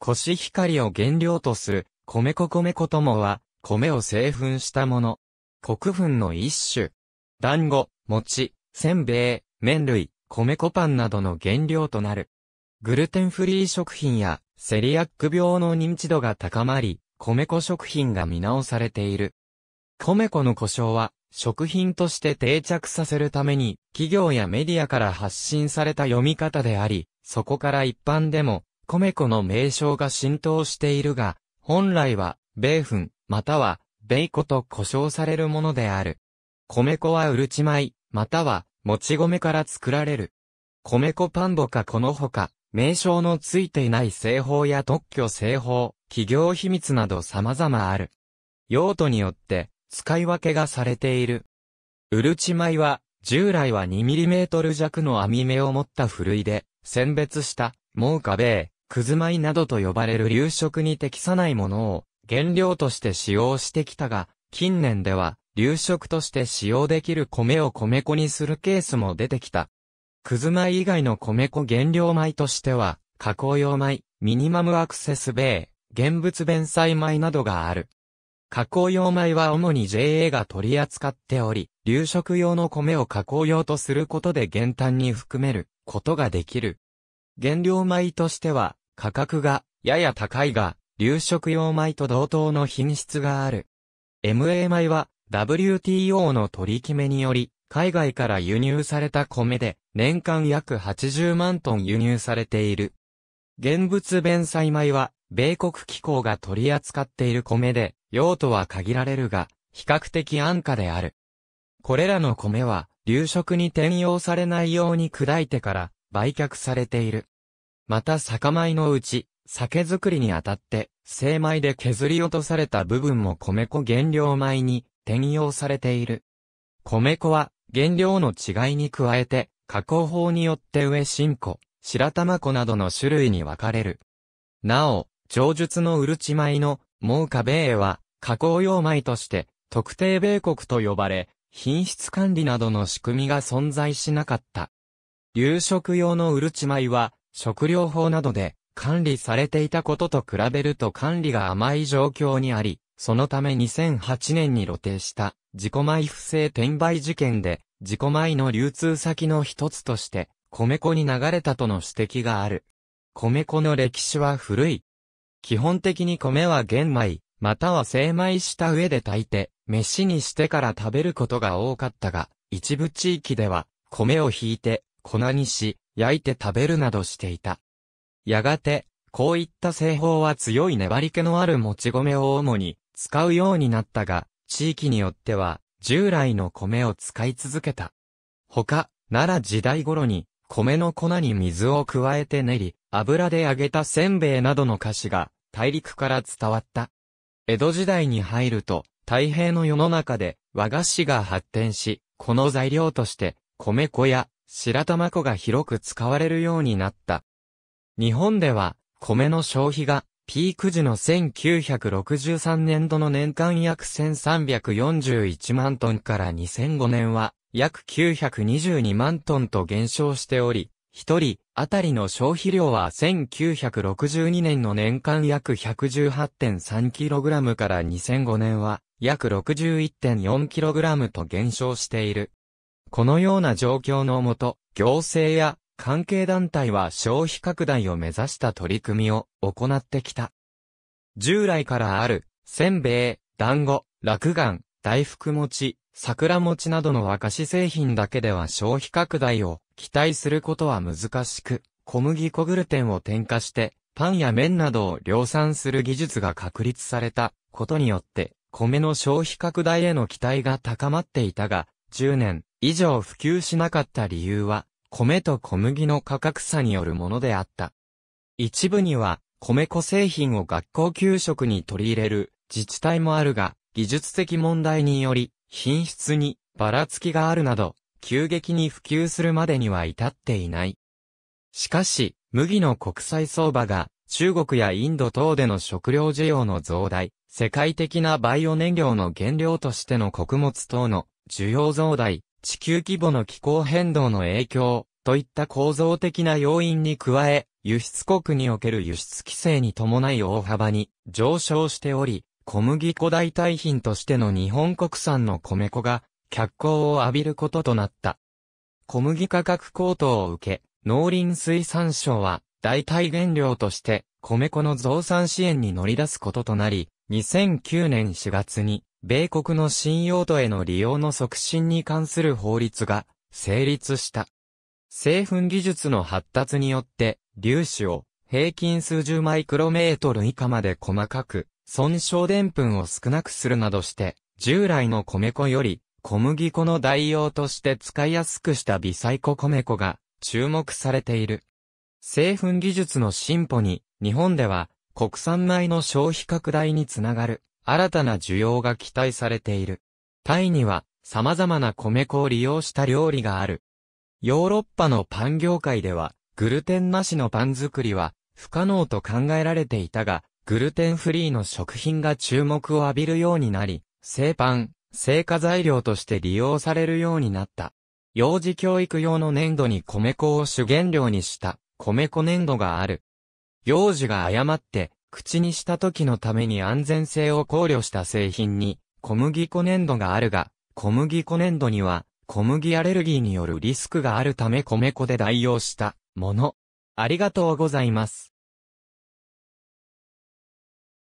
コシヒカリを原料とする、米粉米粉ともは、米を製粉したもの。国粉の一種。団子、餅、せんべい、麺類、米粉パンなどの原料となる。グルテンフリー食品や、セリアック病の認知度が高まり、米粉食品が見直されている。米粉の故障は、食品として定着させるために、企業やメディアから発信された読み方であり、そこから一般でも、米粉の名称が浸透しているが、本来は、米粉、または、米粉と呼称されるものである。米粉はうるち米、または、もち米から作られる。米粉パンボかこのほか、名称のついていない製法や特許製法、企業秘密など様々ある。用途によって、使い分けがされている。うるち米は、従来は 2mm 弱の網目を持ったふるいで、選別した、かべえ、くず米などと呼ばれる流食に適さないものを原料として使用してきたが、近年では流食として使用できる米を米粉にするケースも出てきた。くず米以外の米粉原料米としては、加工用米、ミニマムアクセス米、現物弁済米などがある。加工用米は主に JA が取り扱っており、流食用の米を加工用とすることで減反に含めることができる。原料米としては、価格がやや高いが、流食用米と同等の品質がある。MA 米は WTO の取り決めにより、海外から輸入された米で、年間約80万トン輸入されている。現物弁済米は、米国機構が取り扱っている米で、用途は限られるが、比較的安価である。これらの米は、流食に転用されないように砕いてから、売却されている。また酒米のうち、酒造りにあたって、精米で削り落とされた部分も米粉原料米に転用されている。米粉は原料の違いに加えて、加工法によって上新粉、白玉粉などの種類に分かれる。なお、上述のうるち米の、モーカ米は、加工用米として、特定米国と呼ばれ、品質管理などの仕組みが存在しなかった。夕食用のうるち米は、食料法などで管理されていたことと比べると管理が甘い状況にあり、そのため2008年に露呈した自己米不正転売事件で、自己米の流通先の一つとして、米粉に流れたとの指摘がある。米粉の歴史は古い。基本的に米は玄米、または精米した上で炊いて、飯にしてから食べることが多かったが、一部地域では、米をひいて、粉にし、焼いて食べるなどしていた。やがて、こういった製法は強い粘り気のあるもち米を主に使うようになったが、地域によっては従来の米を使い続けた。他、奈良時代頃に米の粉に水を加えて練り、油で揚げたせんべいなどの菓子が大陸から伝わった。江戸時代に入ると、太平の世の中で和菓子が発展し、この材料として、米粉や白玉粉が広く使われるようになった。日本では、米の消費が、ピーク時の1963年度の年間約1341万トンから2005年は、約922万トンと減少しており、一人当たりの消費量は1962年の年間約 118.3kg から2005年は約 61.4kg と減少している。このような状況のもと、行政や関係団体は消費拡大を目指した取り組みを行ってきた。従来からある、せんべい、団子、落眼、大福餅、桜餅などの和菓子製品だけでは消費拡大を期待することは難しく、小麦粉グルテンを添加して、パンや麺などを量産する技術が確立されたことによって、米の消費拡大への期待が高まっていたが、10年、以上普及しなかった理由は、米と小麦の価格差によるものであった。一部には、米粉製品を学校給食に取り入れる自治体もあるが、技術的問題により、品質にばらつきがあるなど、急激に普及するまでには至っていない。しかし、麦の国際相場が中国やインド等での食料需要の増大、世界的なバイオ燃料の原料としての穀物等の需要増大、地球規模の気候変動の影響、といった構造的な要因に加え、輸出国における輸出規制に伴い大幅に上昇しており、小麦粉代替品としての日本国産の米粉が脚光を浴びることとなった。小麦価格高騰を受け、農林水産省は代替原料として米粉の増産支援に乗り出すこととなり、2009年4月に米国の新用途への利用の促進に関する法律が成立した。製粉技術の発達によって、粒子を平均数十マイクロメートル以下まで細かく、損傷でんぷんを少なくするなどして、従来の米粉より小麦粉の代用として使いやすくした微細粉米粉が注目されている。製粉技術の進歩に、日本では国産米の消費拡大につながる。新たな需要が期待されている。タイには様々な米粉を利用した料理がある。ヨーロッパのパン業界では、グルテンなしのパン作りは不可能と考えられていたが、グルテンフリーの食品が注目を浴びるようになり、製パン、製菓材料として利用されるようになった。幼児教育用の粘土に米粉を主原料にした米粉粘土がある。幼児が誤って口にした時のために安全性を考慮した製品に、小麦粉粘土があるが、小麦粉粘土には、小麦アレルギーによるリスクがあるため米粉で代用したもの。ありがとうございます。